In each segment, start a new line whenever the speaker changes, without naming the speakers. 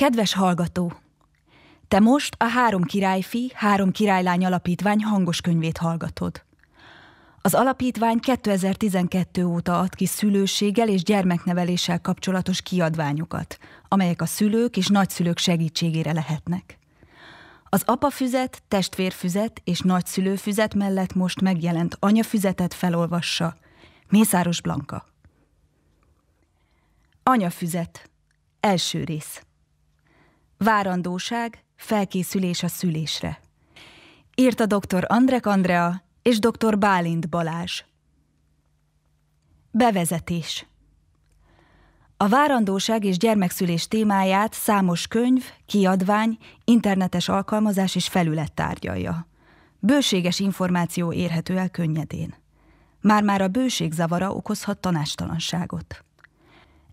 Kedves hallgató! Te most a Három Királyfi, Három Királylány Alapítvány hangos könyvét hallgatod. Az alapítvány 2012 óta ad ki szülőséggel és gyermekneveléssel kapcsolatos kiadványokat, amelyek a szülők és nagyszülők segítségére lehetnek. Az apafüzet, testvérfüzet és nagyszülőfüzet mellett most megjelent anyafüzetet felolvassa Mészáros Blanka. Anyafüzet. Első rész. Várandóság, felkészülés a szülésre. Írta dr. Andrek Andrea és dr. Bálint Balázs. Bevezetés A várandóság és gyermekszülés témáját számos könyv, kiadvány, internetes alkalmazás és felület tárgyalja. Bőséges információ érhető el könnyedén. Már-már a bőség zavara okozhat tanástalanságot.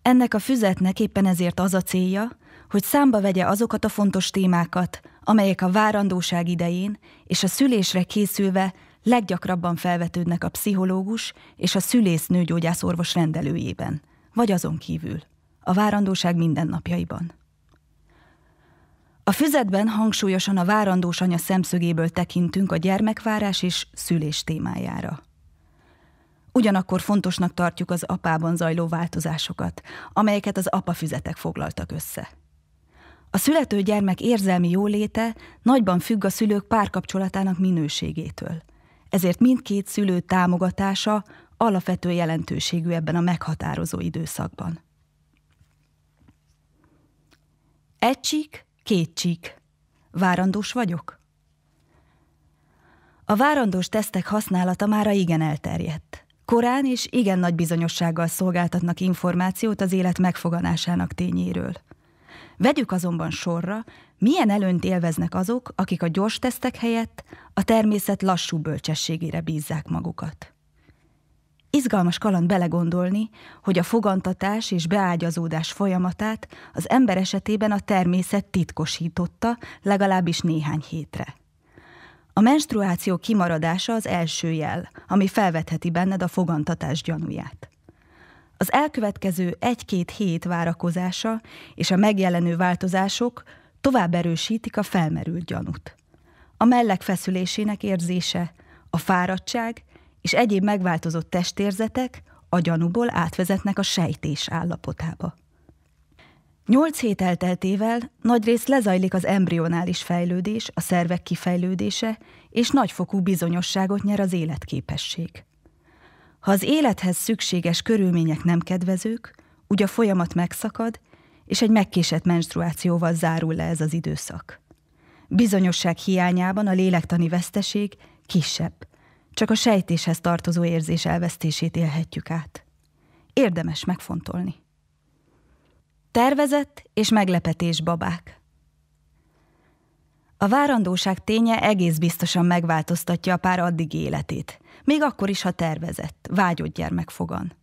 Ennek a füzetnek éppen ezért az a célja, hogy számba vegye azokat a fontos témákat, amelyek a várandóság idején és a szülésre készülve leggyakrabban felvetődnek a pszichológus és a szülész nőgyógyászorvos rendelőjében, vagy azon kívül, a várandóság mindennapjaiban. A füzetben hangsúlyosan a várandós anya szemszögéből tekintünk a gyermekvárás és szülés témájára. Ugyanakkor fontosnak tartjuk az apában zajló változásokat, amelyeket az apa füzetek foglaltak össze. A születő gyermek érzelmi jóléte nagyban függ a szülők párkapcsolatának minőségétől. Ezért mindkét szülő támogatása alapvető jelentőségű ebben a meghatározó időszakban. Egy csík, két csík. Várandós vagyok? A várandós tesztek használata már igen elterjedt. Korán és igen nagy bizonyossággal szolgáltatnak információt az élet megfoganásának tényéről – Vegyük azonban sorra, milyen előnyt élveznek azok, akik a gyors tesztek helyett a természet lassú bölcsességére bízzák magukat. Izgalmas kaland belegondolni, hogy a fogantatás és beágyazódás folyamatát az ember esetében a természet titkosította legalábbis néhány hétre. A menstruáció kimaradása az első jel, ami felvetheti benned a fogantatás gyanúját. Az elkövetkező egy-két hét várakozása és a megjelenő változások tovább erősítik a felmerült gyanút. A mellek feszülésének érzése, a fáradtság és egyéb megváltozott testérzetek a gyanúból átvezetnek a sejtés állapotába. Nyolc hét elteltével nagyrészt lezajlik az embrionális fejlődés, a szervek kifejlődése, és nagyfokú bizonyosságot nyer az életképesség. Ha az élethez szükséges körülmények nem kedvezők, úgy a folyamat megszakad, és egy megkésett menstruációval zárul le ez az időszak. Bizonyosság hiányában a lélektani veszteség kisebb, csak a sejtéshez tartozó érzés elvesztését élhetjük át. Érdemes megfontolni. Tervezett és meglepetés babák. A várandóság ténye egész biztosan megváltoztatja a pár addig életét – még akkor is, ha tervezett, vágyott gyermek fogan.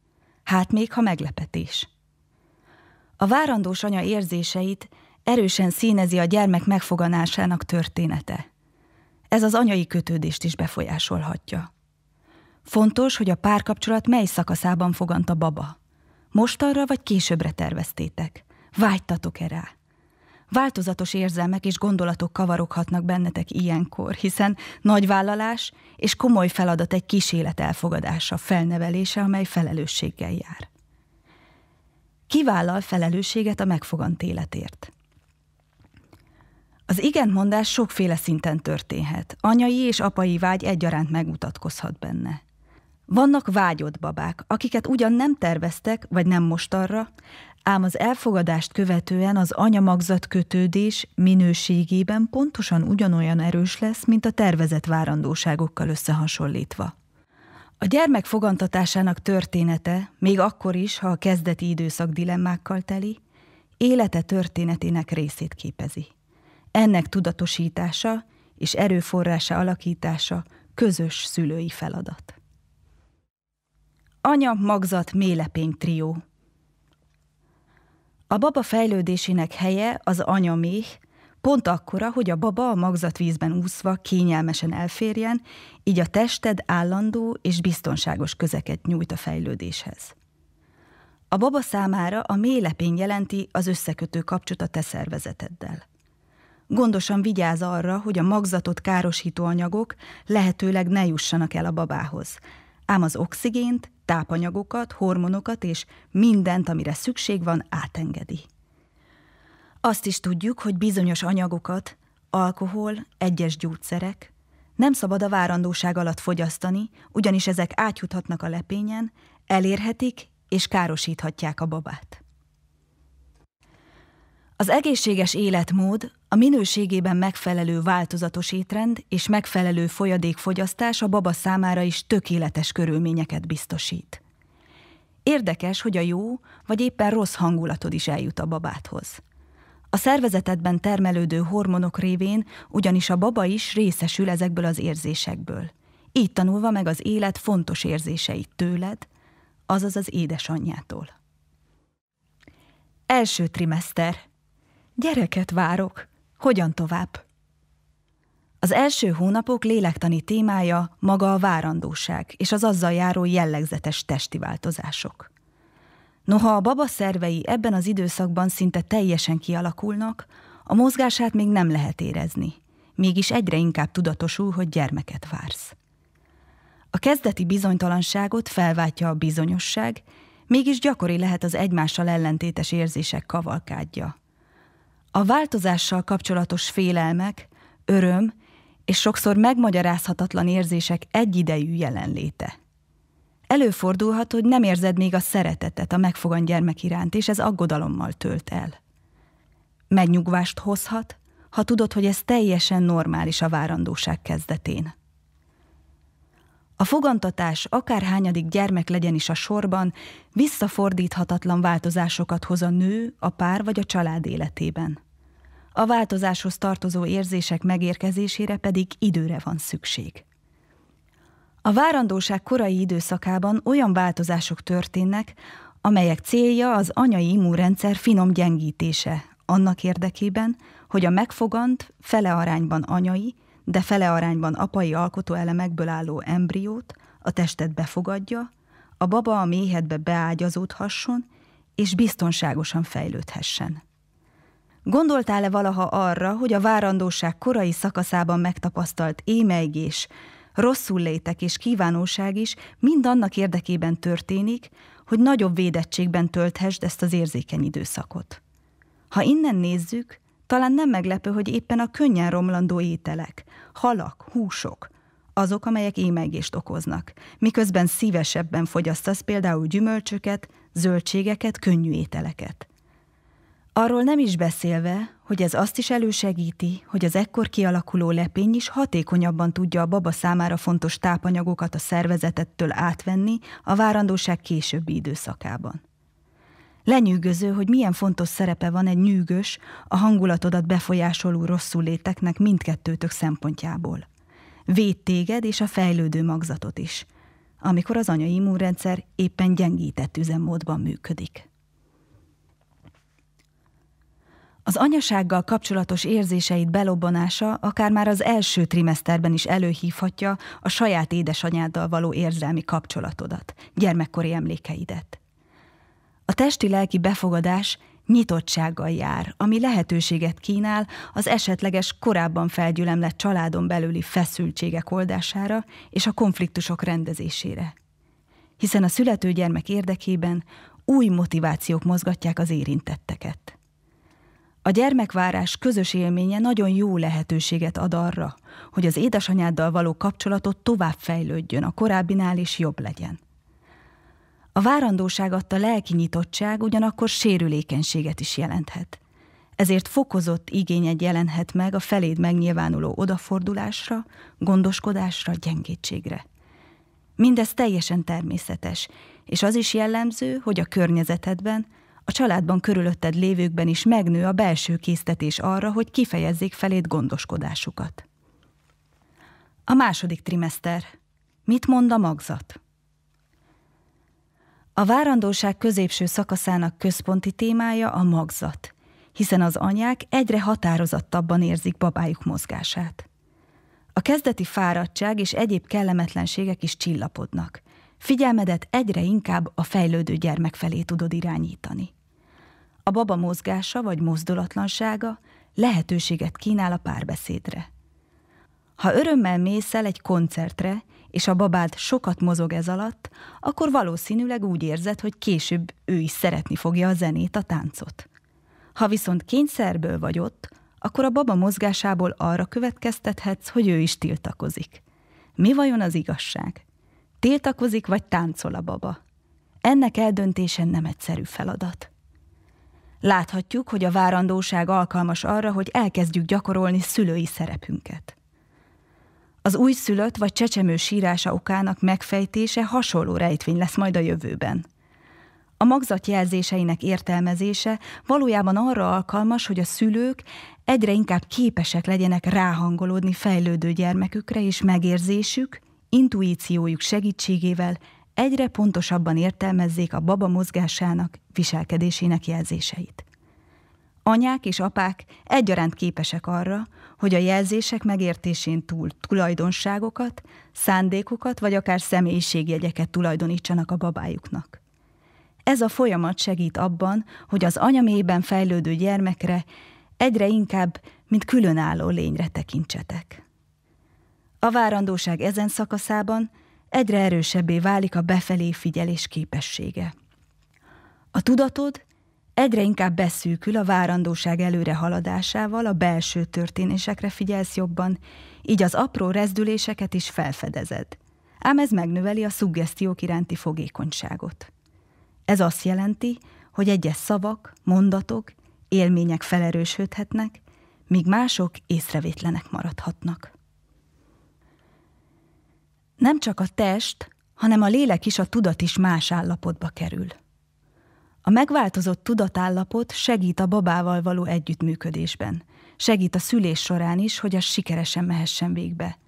Hát még, ha meglepetés. A várandós anya érzéseit erősen színezi a gyermek megfoganásának története. Ez az anyai kötődést is befolyásolhatja. Fontos, hogy a párkapcsolat mely szakaszában fogant a baba. Mostanra vagy későbbre terveztétek? Vágytatok-e rá? Változatos érzelmek és gondolatok kavaroghatnak bennetek ilyenkor, hiszen nagy vállalás és komoly feladat egy kis élet elfogadása, felnevelése, amely felelősséggel jár. Kivállal felelősséget a megfogant életért. Az igentmondás sokféle szinten történhet. Anyai és apai vágy egyaránt megmutatkozhat benne. Vannak vágyott babák, akiket ugyan nem terveztek, vagy nem mostanra, ám az elfogadást követően az anyamagzat kötődés minőségében pontosan ugyanolyan erős lesz, mint a tervezett várandóságokkal összehasonlítva. A gyermek fogantatásának története, még akkor is, ha a kezdeti időszak dilemmákkal teli, élete történetének részét képezi. Ennek tudatosítása és erőforrása alakítása közös szülői feladat. Anya magzat mélepény trió a baba fejlődésének helye az anyaméh, pont akkora, hogy a baba a magzatvízben úszva kényelmesen elférjen, így a tested állandó és biztonságos közeket nyújt a fejlődéshez. A baba számára a mélepén jelenti az összekötő kapcsot a te szervezeteddel. Gondosan vigyáz arra, hogy a magzatot károsító anyagok lehetőleg ne jussanak el a babához, ám az oxigént, tápanyagokat, hormonokat és mindent, amire szükség van, átengedi. Azt is tudjuk, hogy bizonyos anyagokat, alkohol, egyes gyógyszerek nem szabad a várandóság alatt fogyasztani, ugyanis ezek átjuthatnak a lepényen, elérhetik és károsíthatják a babát. Az egészséges életmód, a minőségében megfelelő változatos étrend és megfelelő folyadékfogyasztás a baba számára is tökéletes körülményeket biztosít. Érdekes, hogy a jó vagy éppen rossz hangulatod is eljut a babáthoz. A szervezetedben termelődő hormonok révén ugyanis a baba is részesül ezekből az érzésekből. Így tanulva meg az élet fontos érzéseit tőled, azaz az édesanyjától. Első trimester. Gyereket várok. Hogyan tovább? Az első hónapok lélektani témája maga a várandóság és az azzal járó jellegzetes testi változások. Noha a baba szervei ebben az időszakban szinte teljesen kialakulnak, a mozgását még nem lehet érezni, mégis egyre inkább tudatosul, hogy gyermeket vársz. A kezdeti bizonytalanságot felváltja a bizonyosság, mégis gyakori lehet az egymással ellentétes érzések kavalkádja – a változással kapcsolatos félelmek, öröm és sokszor megmagyarázhatatlan érzések egyidejű jelenléte. Előfordulhat, hogy nem érzed még a szeretetet a megfogan gyermek iránt, és ez aggodalommal tölt el. Megnyugvást hozhat, ha tudod, hogy ez teljesen normális a várandóság kezdetén. A fogantatás, akárhányadik gyermek legyen is a sorban, visszafordíthatatlan változásokat hoz a nő, a pár vagy a család életében. A változáshoz tartozó érzések megérkezésére pedig időre van szükség. A várandóság korai időszakában olyan változások történnek, amelyek célja az anyai immunrendszer finom gyengítése, annak érdekében, hogy a megfogant fele arányban anyai de fele arányban apai alkotóelemekből álló embriót, a testet befogadja, a baba a méhedbe beágyazódhasson, és biztonságosan fejlődhessen. Gondoltál-e valaha arra, hogy a várandóság korai szakaszában megtapasztalt émeigés, rosszul létek és kívánóság is mind annak érdekében történik, hogy nagyobb védettségben tölthesd ezt az érzékeny időszakot? Ha innen nézzük, talán nem meglepő, hogy éppen a könnyen romlandó ételek, halak, húsok, azok, amelyek émegést okoznak, miközben szívesebben fogyasztasz például gyümölcsöket, zöldségeket, könnyű ételeket. Arról nem is beszélve, hogy ez azt is elősegíti, hogy az ekkor kialakuló lepény is hatékonyabban tudja a baba számára fontos tápanyagokat a szervezetettől átvenni a várandóság későbbi időszakában. Lenyűgöző, hogy milyen fontos szerepe van egy nyűgös, a hangulatodat befolyásoló rosszul léteknek mindkettőtök szempontjából. Véd téged és a fejlődő magzatot is, amikor az anyai immunrendszer éppen gyengített üzemmódban működik. Az anyasággal kapcsolatos érzéseid belobbanása akár már az első trimeszterben is előhívhatja a saját édesanyáddal való érzelmi kapcsolatodat, gyermekkori emlékeidet. A testi-lelki befogadás nyitottsággal jár, ami lehetőséget kínál az esetleges korábban felgyülemlett családon belüli feszültségek oldására és a konfliktusok rendezésére. Hiszen a születő gyermek érdekében új motivációk mozgatják az érintetteket. A gyermekvárás közös élménye nagyon jó lehetőséget ad arra, hogy az édesanyáddal való kapcsolatot tovább fejlődjön, a korábbinál is jobb legyen. A várandóság adta lelki nyitottság ugyanakkor sérülékenységet is jelenthet. Ezért fokozott igényed jelenhet meg a feléd megnyilvánuló odafordulásra, gondoskodásra, gyengétségre. Mindez teljesen természetes, és az is jellemző, hogy a környezetedben, a családban körülötted lévőkben is megnő a belső késztetés arra, hogy kifejezzék felét gondoskodásukat. A második trimester. Mit mond a magzat? A várandóság középső szakaszának központi témája a magzat, hiszen az anyák egyre határozottabban érzik babájuk mozgását. A kezdeti fáradtság és egyéb kellemetlenségek is csillapodnak. Figyelmedet egyre inkább a fejlődő gyermek felé tudod irányítani. A baba mozgása vagy mozdulatlansága lehetőséget kínál a párbeszédre. Ha örömmel mész el egy koncertre, és a babád sokat mozog ez alatt, akkor valószínűleg úgy érzed, hogy később ő is szeretni fogja a zenét, a táncot. Ha viszont kényszerből vagy ott, akkor a baba mozgásából arra következtethetsz, hogy ő is tiltakozik. Mi vajon az igazság? Tiltakozik vagy táncol a baba? Ennek eldöntése nem egyszerű feladat. Láthatjuk, hogy a várandóság alkalmas arra, hogy elkezdjük gyakorolni szülői szerepünket. Az újszülött vagy csecsemő sírása okának megfejtése hasonló rejtvény lesz majd a jövőben. A magzat jelzéseinek értelmezése valójában arra alkalmas, hogy a szülők egyre inkább képesek legyenek ráhangolódni fejlődő gyermekükre, és megérzésük, intuíciójuk segítségével egyre pontosabban értelmezzék a baba mozgásának, viselkedésének jelzéseit. Anyák és apák egyaránt képesek arra, hogy a jelzések megértésén túl tulajdonságokat, szándékokat vagy akár személyiségjegyeket tulajdonítsanak a babájuknak. Ez a folyamat segít abban, hogy az anyamében fejlődő gyermekre egyre inkább, mint különálló lényre tekintsetek. A várandóság ezen szakaszában egyre erősebbé válik a befelé figyelés képessége. A tudatod Egyre inkább beszűkül a várandóság előre haladásával, a belső történésekre figyelsz jobban, így az apró rezdüléseket is felfedezed. Ám ez megnöveli a szuggesztiók iránti fogékonyságot. Ez azt jelenti, hogy egyes szavak, mondatok, élmények felerősödhetnek, míg mások észrevétlenek maradhatnak. Nem csak a test, hanem a lélek is a tudat is más állapotba kerül – a megváltozott tudatállapot segít a babával való együttműködésben. Segít a szülés során is, hogy az sikeresen mehessen végbe.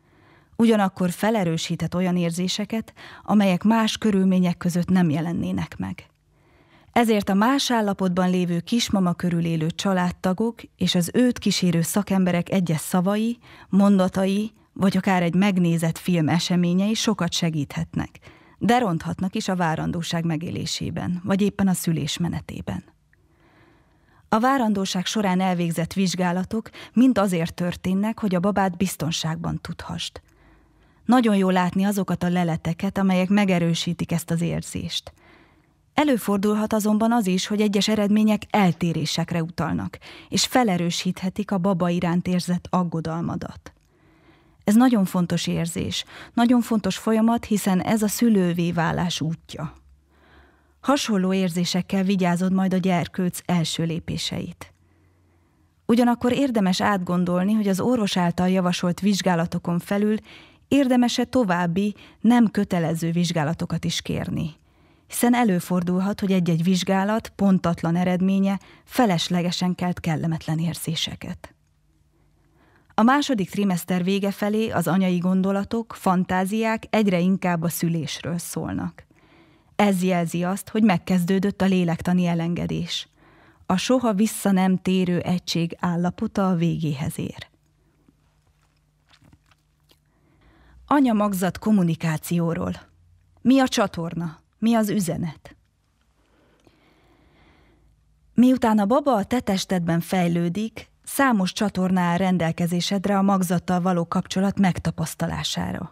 Ugyanakkor felerősített olyan érzéseket, amelyek más körülmények között nem jelennének meg. Ezért a más állapotban lévő kismama körül élő családtagok és az őt kísérő szakemberek egyes szavai, mondatai, vagy akár egy megnézett film eseményei sokat segíthetnek – de ronthatnak is a várandóság megélésében, vagy éppen a szülés menetében. A várandóság során elvégzett vizsgálatok mind azért történnek, hogy a babát biztonságban tudhast. Nagyon jó látni azokat a leleteket, amelyek megerősítik ezt az érzést. Előfordulhat azonban az is, hogy egyes eredmények eltérésekre utalnak, és felerősíthetik a baba iránt érzett aggodalmadat. Ez nagyon fontos érzés, nagyon fontos folyamat, hiszen ez a szülővé válás útja. Hasonló érzésekkel vigyázod majd a gyerkőc első lépéseit. Ugyanakkor érdemes átgondolni, hogy az orvos által javasolt vizsgálatokon felül érdemese további, nem kötelező vizsgálatokat is kérni. Hiszen előfordulhat, hogy egy-egy vizsgálat pontatlan eredménye feleslegesen kelt kellemetlen érzéseket. A második trimester vége felé az anyai gondolatok, fantáziák egyre inkább a szülésről szólnak. Ez jelzi azt, hogy megkezdődött a lélektani elengedés. A soha vissza nem térő egység állapota a végéhez ér. Anya magzat kommunikációról. Mi a csatorna? Mi az üzenet? Miután a baba a te testedben fejlődik, Számos áll rendelkezésedre a magzattal való kapcsolat megtapasztalására.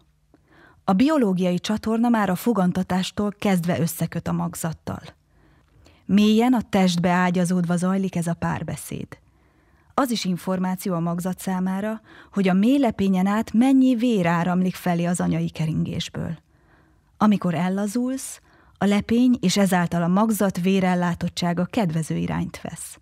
A biológiai csatorna már a fogantatástól kezdve összeköt a magzattal. Mélyen a testbe ágyazódva zajlik ez a párbeszéd. Az is információ a magzat számára, hogy a mélepényen át mennyi vér áramlik felé az anyai keringésből. Amikor ellazulsz, a lepény és ezáltal a magzat vérellátottsága kedvező irányt vesz.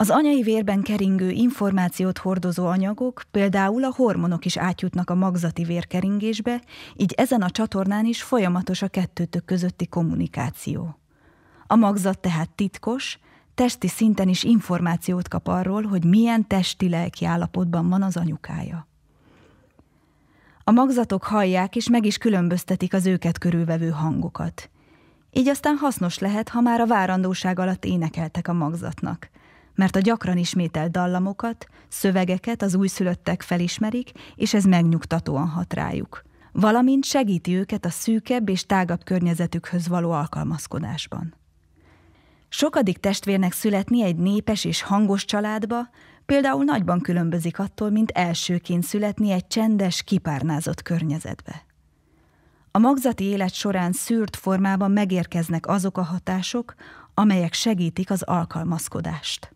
Az anyai vérben keringő információt hordozó anyagok, például a hormonok is átjutnak a magzati vérkeringésbe, így ezen a csatornán is folyamatos a kettőtök közötti kommunikáció. A magzat tehát titkos, testi szinten is információt kap arról, hogy milyen testi-lelki állapotban van az anyukája. A magzatok hallják és meg is különböztetik az őket körülvevő hangokat. Így aztán hasznos lehet, ha már a várandóság alatt énekeltek a magzatnak – mert a gyakran ismételt dallamokat, szövegeket az újszülöttek felismerik, és ez megnyugtatóan hat rájuk. Valamint segíti őket a szűkebb és tágabb környezetükhöz való alkalmazkodásban. Sokadik testvérnek születni egy népes és hangos családba például nagyban különbözik attól, mint elsőként születni egy csendes, kipárnázott környezetbe. A magzati élet során szűrt formában megérkeznek azok a hatások, amelyek segítik az alkalmazkodást.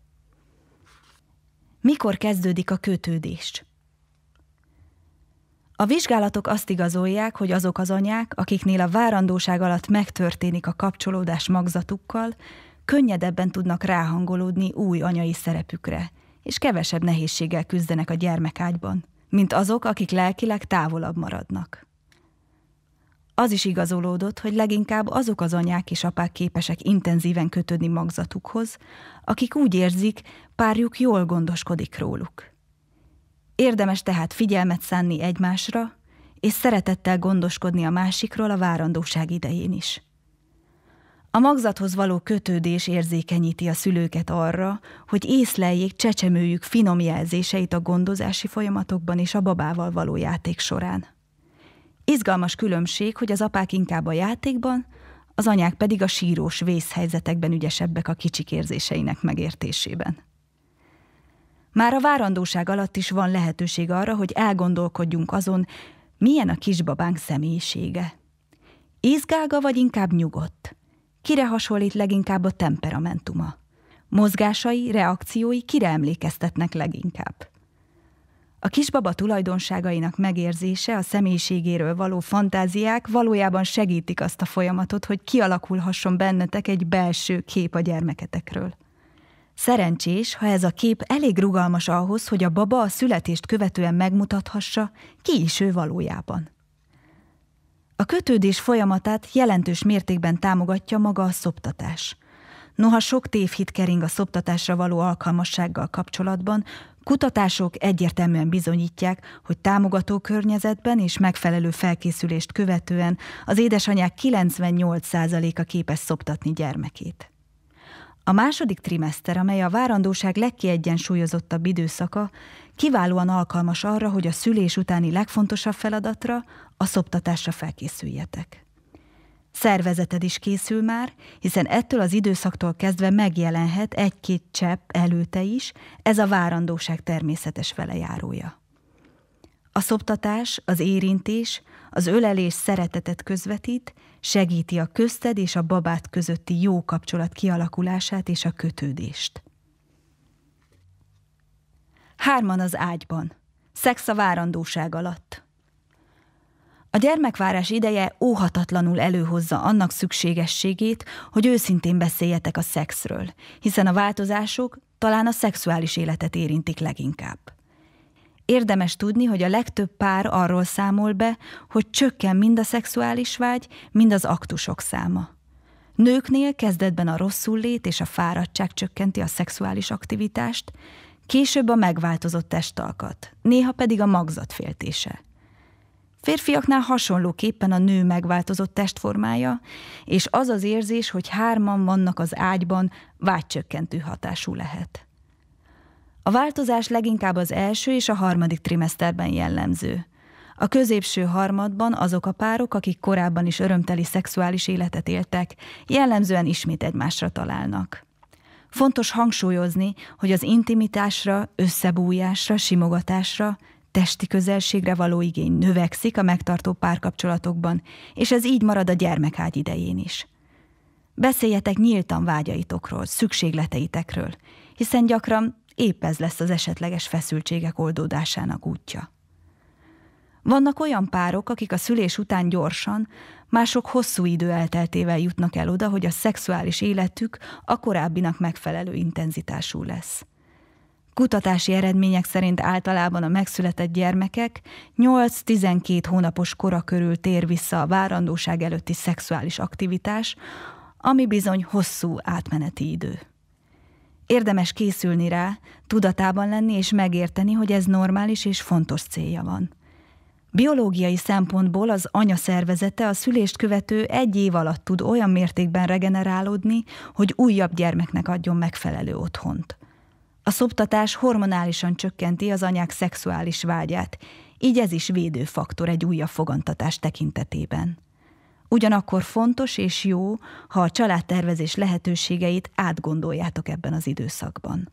Mikor kezdődik a kötődés? A vizsgálatok azt igazolják, hogy azok az anyák, akiknél a várandóság alatt megtörténik a kapcsolódás magzatukkal, könnyedebben tudnak ráhangolódni új anyai szerepükre, és kevesebb nehézséggel küzdenek a gyermekágyban, mint azok, akik lelkileg távolabb maradnak az is igazolódott, hogy leginkább azok az anyák és apák képesek intenzíven kötődni magzatukhoz, akik úgy érzik, párjuk jól gondoskodik róluk. Érdemes tehát figyelmet szánni egymásra, és szeretettel gondoskodni a másikról a várandóság idején is. A magzathoz való kötődés érzékenyíti a szülőket arra, hogy észleljék csecsemőjük finom jelzéseit a gondozási folyamatokban és a babával való játék során. Izgalmas különbség, hogy az apák inkább a játékban, az anyák pedig a sírós vészhelyzetekben ügyesebbek a kicsik érzéseinek megértésében. Már a várandóság alatt is van lehetőség arra, hogy elgondolkodjunk azon, milyen a kisbabánk személyisége. Izgága vagy inkább nyugodt? Kire hasonlít leginkább a temperamentuma? Mozgásai, reakciói kire emlékeztetnek leginkább? A kisbaba tulajdonságainak megérzése, a személyiségéről való fantáziák valójában segítik azt a folyamatot, hogy kialakulhasson bennetek egy belső kép a gyermeketekről. Szerencsés, ha ez a kép elég rugalmas ahhoz, hogy a baba a születést követően megmutathassa, ki is ő valójában. A kötődés folyamatát jelentős mértékben támogatja maga a szoptatás. Noha sok tévhit kering a szoptatásra való alkalmassággal kapcsolatban, Kutatások egyértelműen bizonyítják, hogy támogató környezetben és megfelelő felkészülést követően az édesanyák 98%-a képes szoptatni gyermekét. A második trimester, amely a várandóság legkiegyensúlyozottabb időszaka, kiválóan alkalmas arra, hogy a szülés utáni legfontosabb feladatra, a szoptatásra felkészüljetek. Szervezeted is készül már, hiszen ettől az időszaktól kezdve megjelenhet egy-két csepp előte is, ez a várandóság természetes velejárója. A szoptatás, az érintés, az ölelés szeretetet közvetít, segíti a közted és a babát közötti jó kapcsolat kialakulását és a kötődést. Hárman az ágyban. Szex a várandóság alatt. A gyermekvárás ideje óhatatlanul előhozza annak szükségességét, hogy őszintén beszéljetek a szexről, hiszen a változások talán a szexuális életet érintik leginkább. Érdemes tudni, hogy a legtöbb pár arról számol be, hogy csökken mind a szexuális vágy, mind az aktusok száma. Nőknél kezdetben a rosszul lét és a fáradtság csökkenti a szexuális aktivitást, később a megváltozott testalkat, néha pedig a magzatféltése. Férfiaknál hasonlóképpen a nő megváltozott testformája, és az az érzés, hogy hárman vannak az ágyban, vágycsökkentő hatású lehet. A változás leginkább az első és a harmadik trimeszterben jellemző. A középső harmadban azok a párok, akik korábban is örömteli szexuális életet éltek, jellemzően ismét egymásra találnak. Fontos hangsúlyozni, hogy az intimitásra, összebújásra, simogatásra, testi közelségre való igény növekszik a megtartó párkapcsolatokban, és ez így marad a gyermekágy idején is. Beszéljetek nyíltan vágyaitokról, szükségleteitekről, hiszen gyakran épp ez lesz az esetleges feszültségek oldódásának útja. Vannak olyan párok, akik a szülés után gyorsan, mások hosszú idő elteltével jutnak el oda, hogy a szexuális életük a korábbinak megfelelő intenzitású lesz. Kutatási eredmények szerint általában a megszületett gyermekek 8-12 hónapos kora körül tér vissza a várandóság előtti szexuális aktivitás, ami bizony hosszú átmeneti idő. Érdemes készülni rá, tudatában lenni és megérteni, hogy ez normális és fontos célja van. Biológiai szempontból az anya szervezete a szülést követő egy év alatt tud olyan mértékben regenerálódni, hogy újabb gyermeknek adjon megfelelő otthont. A szoptatás hormonálisan csökkenti az anyák szexuális vágyát, így ez is védőfaktor egy újabb fogantatás tekintetében. Ugyanakkor fontos és jó, ha a családtervezés lehetőségeit átgondoljátok ebben az időszakban.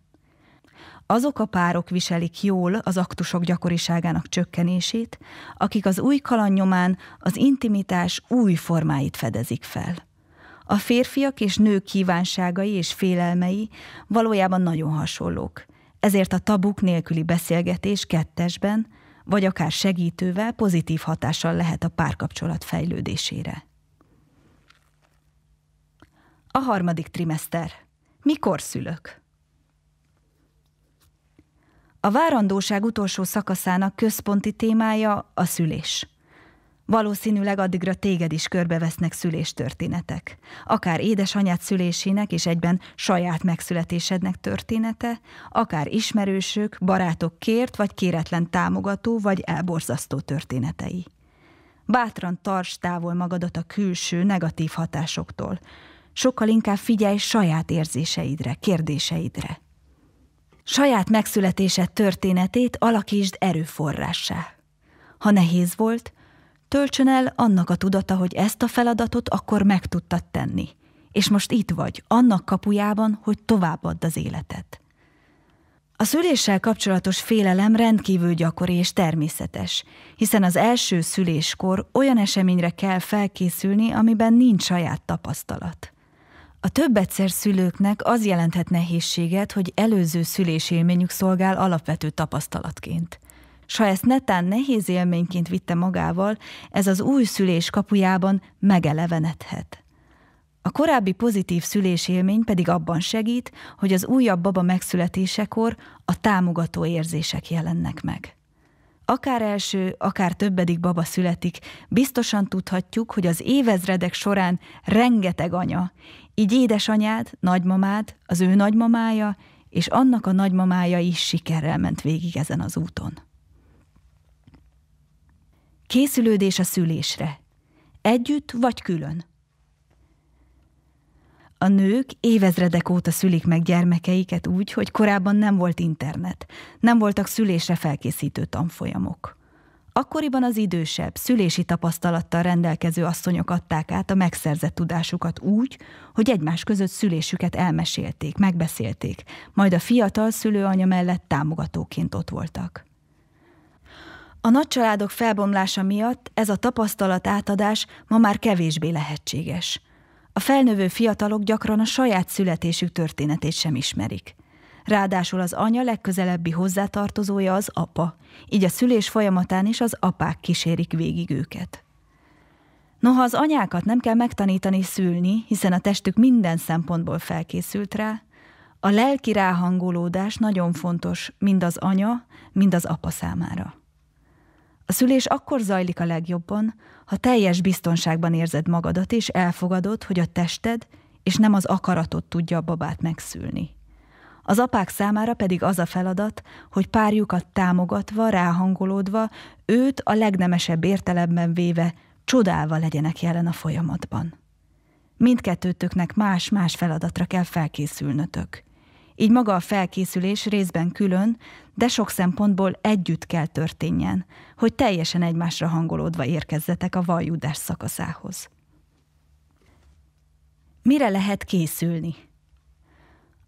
Azok a párok viselik jól az aktusok gyakoriságának csökkenését, akik az új kaland nyomán az intimitás új formáit fedezik fel. A férfiak és nők kívánságai és félelmei valójában nagyon hasonlók. Ezért a tabuk nélküli beszélgetés kettesben, vagy akár segítővel pozitív hatással lehet a párkapcsolat fejlődésére. A harmadik trimester Mikor szülök? A várandóság utolsó szakaszának központi témája a szülés. Valószínűleg addigra téged is körbevesznek szüléstörténetek. Akár édesanyád szülésének és egyben saját megszületésednek története, akár ismerősök, barátok kért vagy kéretlen támogató vagy elborzasztó történetei. Bátran tarts távol magadat a külső negatív hatásoktól. Sokkal inkább figyelj saját érzéseidre, kérdéseidre. Saját megszületésed történetét alakítsd erőforrássá. Ha nehéz volt, Töltsön el annak a tudata, hogy ezt a feladatot akkor meg tudtad tenni. És most itt vagy, annak kapujában, hogy továbbadd az életet. A szüléssel kapcsolatos félelem rendkívül gyakori és természetes, hiszen az első szüléskor olyan eseményre kell felkészülni, amiben nincs saját tapasztalat. A több egyszer szülőknek az jelenthet nehézséget, hogy előző szülés élményük szolgál alapvető tapasztalatként. S ha ezt netán nehéz élményként vitte magával, ez az új szülés kapujában megelevenedhet. A korábbi pozitív szülés élmény pedig abban segít, hogy az újabb baba megszületésekor a támogató érzések jelennek meg. Akár első, akár többedik baba születik, biztosan tudhatjuk, hogy az évezredek során rengeteg anya, így édesanyád, nagymamád, az ő nagymamája és annak a nagymamája is sikerrel ment végig ezen az úton. Készülődés a szülésre. Együtt vagy külön. A nők évezredek óta szülik meg gyermekeiket úgy, hogy korábban nem volt internet, nem voltak szülésre felkészítő tanfolyamok. Akkoriban az idősebb, szülési tapasztalattal rendelkező asszonyok adták át a megszerzett tudásukat úgy, hogy egymás között szülésüket elmesélték, megbeszélték, majd a fiatal szülőanya mellett támogatóként ott voltak. A nagy családok felbomlása miatt ez a tapasztalat átadás ma már kevésbé lehetséges. A felnövő fiatalok gyakran a saját születésük történetét sem ismerik. Ráadásul az anya legközelebbi hozzátartozója az apa, így a szülés folyamatán is az apák kísérik végig őket. Noha az anyákat nem kell megtanítani szülni, hiszen a testük minden szempontból felkészült rá, a lelki ráhangolódás nagyon fontos mind az anya, mind az apa számára. A szülés akkor zajlik a legjobban, ha teljes biztonságban érzed magadat, és elfogadod, hogy a tested és nem az akaratod tudja a babát megszülni. Az apák számára pedig az a feladat, hogy párjukat támogatva, ráhangolódva, őt a legnemesebb értelemben véve, csodálva legyenek jelen a folyamatban. Mindkettőtöknek más-más feladatra kell felkészülnötök. Így maga a felkészülés részben külön, de sok szempontból együtt kell történjen, hogy teljesen egymásra hangolódva érkezzetek a vajudás szakaszához. Mire lehet készülni?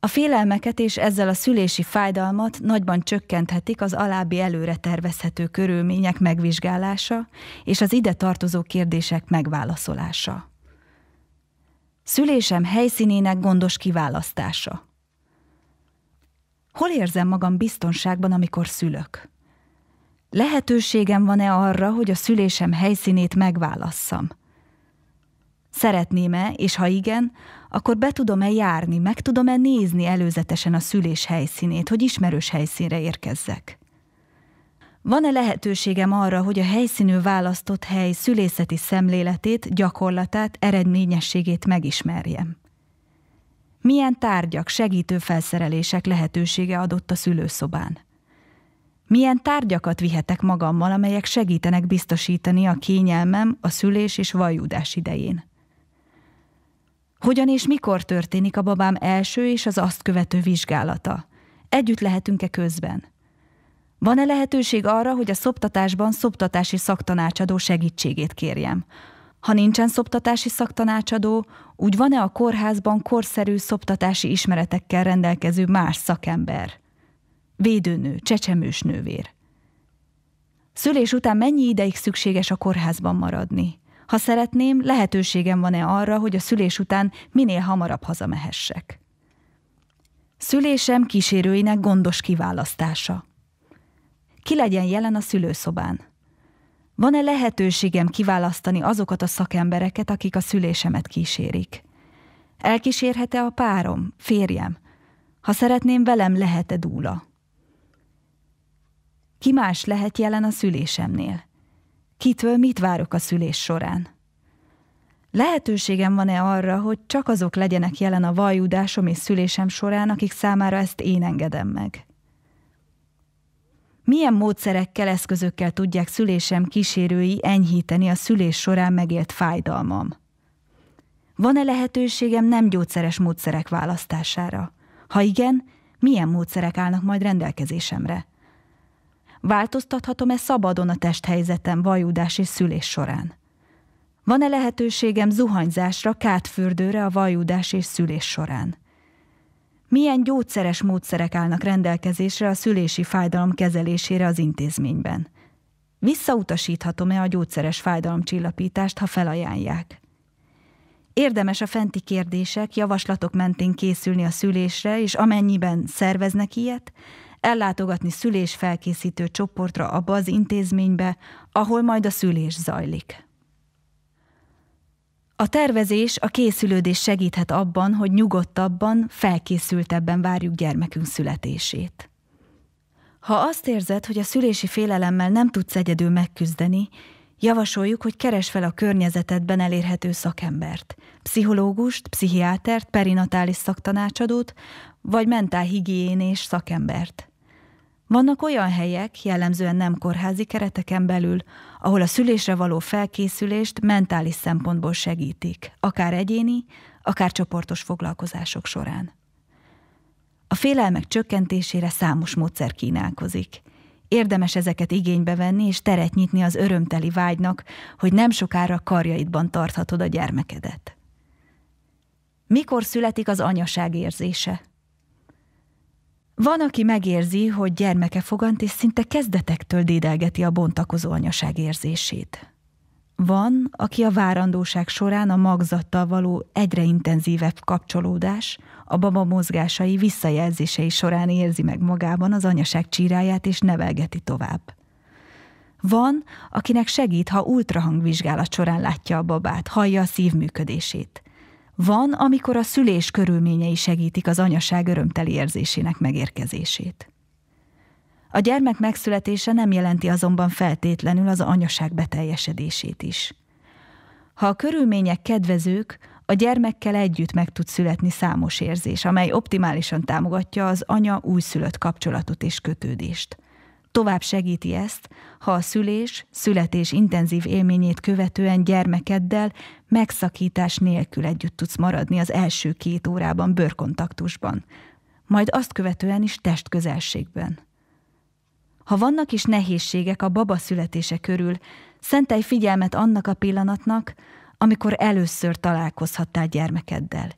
A félelmeket és ezzel a szülési fájdalmat nagyban csökkenthetik az alábbi előre tervezhető körülmények megvizsgálása és az ide tartozó kérdések megválaszolása. Szülésem helyszínének gondos kiválasztása. Hol érzem magam biztonságban, amikor szülök? lehetőségem van-e arra, hogy a szülésem helyszínét megválasszam? Szeretném-e, és ha igen, akkor be tudom-e járni, meg tudom-e nézni előzetesen a szülés helyszínét, hogy ismerős helyszínre érkezzek? Van-e lehetőségem arra, hogy a helyszínű választott hely szülészeti szemléletét, gyakorlatát, eredményességét megismerjem? Milyen tárgyak, segítő felszerelések lehetősége adott a szülőszobán? Milyen tárgyakat vihetek magammal, amelyek segítenek biztosítani a kényelmem a szülés és vajudás idején? Hogyan és mikor történik a babám első és az azt követő vizsgálata? Együtt lehetünk-e közben? Van-e lehetőség arra, hogy a szoptatásban szoptatási szaktanácsadó segítségét kérjem? Ha nincsen szoptatási szaktanácsadó, úgy van-e a kórházban korszerű szoptatási ismeretekkel rendelkező más szakember? védőnő, csecsemős nővér. Szülés után mennyi ideig szükséges a kórházban maradni? Ha szeretném, lehetőségem van-e arra, hogy a szülés után minél hamarabb hazamehessek? Szülésem kísérőinek gondos kiválasztása. Ki legyen jelen a szülőszobán? Van-e lehetőségem kiválasztani azokat a szakembereket, akik a szülésemet kísérik? Elkísérhet-e a párom, férjem? Ha szeretném, velem lehet-e dúla? Ki más lehet jelen a szülésemnél? Kitől mit várok a szülés során? Lehetőségem van-e arra, hogy csak azok legyenek jelen a vajudásom és szülésem során, akik számára ezt én engedem meg? Milyen módszerekkel, eszközökkel tudják szülésem kísérői enyhíteni a szülés során megélt fájdalmam? Van-e lehetőségem nem gyógyszeres módszerek választására? Ha igen, milyen módszerek állnak majd rendelkezésemre? Változtathatom-e szabadon a testhelyzetem vajúdás és szülés során? Van-e lehetőségem zuhanyzásra, kátfürdőre a vajúdás és szülés során? Milyen gyógyszeres módszerek állnak rendelkezésre a szülési fájdalom kezelésére az intézményben? Visszautasíthatom-e a gyógyszeres fájdalomcsillapítást, ha felajánlják? Érdemes a fenti kérdések, javaslatok mentén készülni a szülésre, és amennyiben szerveznek ilyet, ellátogatni felkészítő csoportra abba az intézménybe, ahol majd a szülés zajlik. A tervezés, a készülődés segíthet abban, hogy nyugodtabban, felkészültebben várjuk gyermekünk születését. Ha azt érzed, hogy a szülési félelemmel nem tudsz egyedül megküzdeni, javasoljuk, hogy keres fel a környezetedben elérhető szakembert, pszichológust, pszichiátert, perinatális szaktanácsadót, vagy mentálhigiénés szakembert. Vannak olyan helyek, jellemzően nem kórházi kereteken belül, ahol a szülésre való felkészülést mentális szempontból segítik, akár egyéni, akár csoportos foglalkozások során. A félelmek csökkentésére számos módszer kínálkozik. Érdemes ezeket igénybe venni és teret nyitni az örömteli vágynak, hogy nem sokára karjaidban tarthatod a gyermekedet. Mikor születik az anyaság érzése? Van, aki megérzi, hogy gyermeke fogant, és szinte kezdetektől dédelgeti a bontakozó anyaság érzését. Van, aki a várandóság során a magzattal való egyre intenzívebb kapcsolódás, a baba mozgásai visszajelzései során érzi meg magában az anyaság csíráját és nevelgeti tovább. Van, akinek segít, ha ultrahangvizsgálat során látja a babát, hallja a szívműködését – van, amikor a szülés körülményei segítik az anyaság örömteli érzésének megérkezését. A gyermek megszületése nem jelenti azonban feltétlenül az anyaság beteljesedését is. Ha a körülmények kedvezők, a gyermekkel együtt meg tud születni számos érzés, amely optimálisan támogatja az anya-újszülött kapcsolatot és kötődést – Tovább segíti ezt, ha a szülés, születés intenzív élményét követően gyermekeddel megszakítás nélkül együtt tudsz maradni az első két órában bőrkontaktusban, majd azt követően is testközelségben. Ha vannak is nehézségek a baba születése körül, szentelj figyelmet annak a pillanatnak, amikor először találkozhattál gyermekeddel.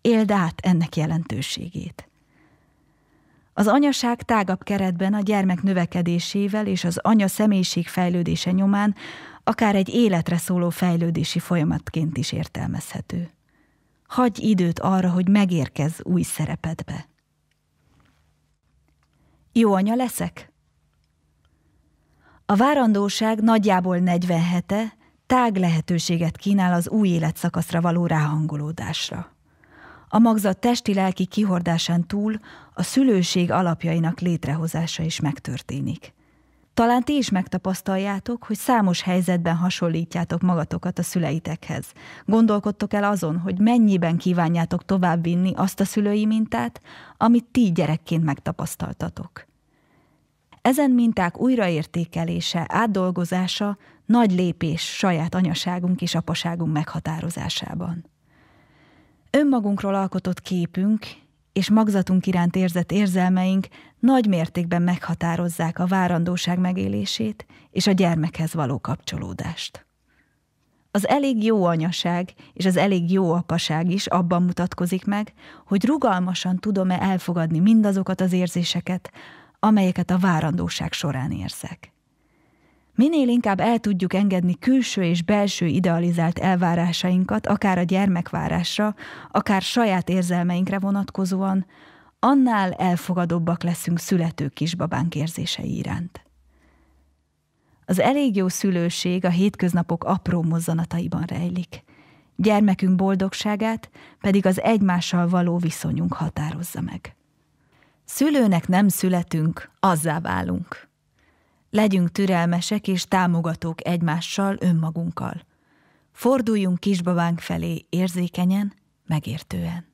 Éld át ennek jelentőségét. Az anyaság tágabb keretben a gyermek növekedésével és az anya személyiség fejlődése nyomán akár egy életre szóló fejlődési folyamatként is értelmezhető. Hagy időt arra, hogy megérkezz új szerepedbe. Jó anya leszek? A várandóság nagyjából 47 e tág lehetőséget kínál az új életszakaszra való ráhangolódásra. A magzat testi-lelki kihordásán túl a szülőség alapjainak létrehozása is megtörténik. Talán ti is megtapasztaljátok, hogy számos helyzetben hasonlítjátok magatokat a szüleitekhez. Gondolkodtok el azon, hogy mennyiben kívánjátok továbbvinni azt a szülői mintát, amit ti gyerekként megtapasztaltatok. Ezen minták újraértékelése, átdolgozása nagy lépés saját anyaságunk és apaságunk meghatározásában önmagunkról alkotott képünk és magzatunk iránt érzett érzelmeink nagy mértékben meghatározzák a várandóság megélését és a gyermekhez való kapcsolódást. Az elég jó anyaság és az elég jó apaság is abban mutatkozik meg, hogy rugalmasan tudom-e elfogadni mindazokat az érzéseket, amelyeket a várandóság során érzek. Minél inkább el tudjuk engedni külső és belső idealizált elvárásainkat, akár a gyermekvárásra, akár saját érzelmeinkre vonatkozóan, annál elfogadóbbak leszünk születő kisbabánk érzései iránt. Az elég jó szülőség a hétköznapok apró mozzanataiban rejlik. Gyermekünk boldogságát pedig az egymással való viszonyunk határozza meg. Szülőnek nem születünk, azzá válunk. Legyünk türelmesek és támogatók egymással, önmagunkkal. Forduljunk kisbabánk felé érzékenyen, megértően.